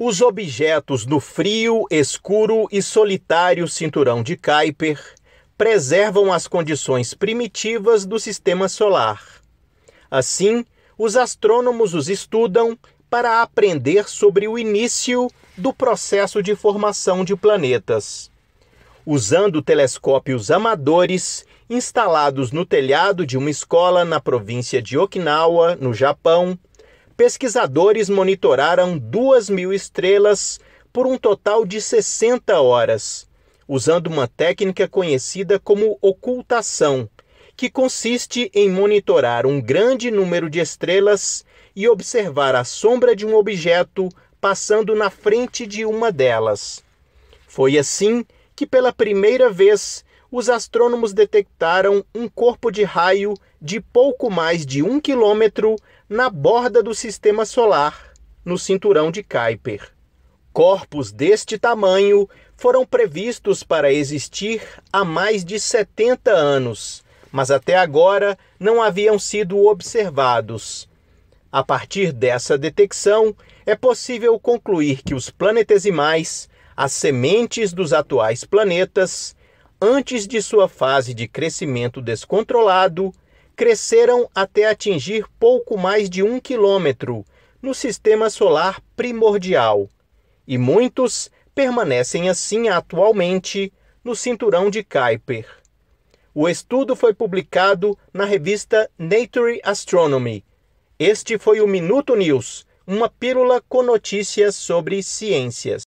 Os objetos no frio, escuro e solitário cinturão de Kuiper preservam as condições primitivas do sistema solar. Assim, os astrônomos os estudam para aprender sobre o início do processo de formação de planetas. Usando telescópios amadores instalados no telhado de uma escola na província de Okinawa, no Japão, pesquisadores monitoraram 2 mil estrelas por um total de 60 horas, usando uma técnica conhecida como ocultação, que consiste em monitorar um grande número de estrelas e observar a sombra de um objeto passando na frente de uma delas. Foi assim que, pela primeira vez, os astrônomos detectaram um corpo de raio de pouco mais de um quilômetro na borda do sistema solar, no cinturão de Kuiper. Corpos deste tamanho foram previstos para existir há mais de 70 anos, mas até agora não haviam sido observados. A partir dessa detecção, é possível concluir que os planetesimais, as sementes dos atuais planetas, antes de sua fase de crescimento descontrolado, cresceram até atingir pouco mais de um quilômetro no sistema solar primordial, e muitos permanecem assim atualmente no cinturão de Kuiper. O estudo foi publicado na revista Nature Astronomy. Este foi o Minuto News, uma pílula com notícias sobre ciências.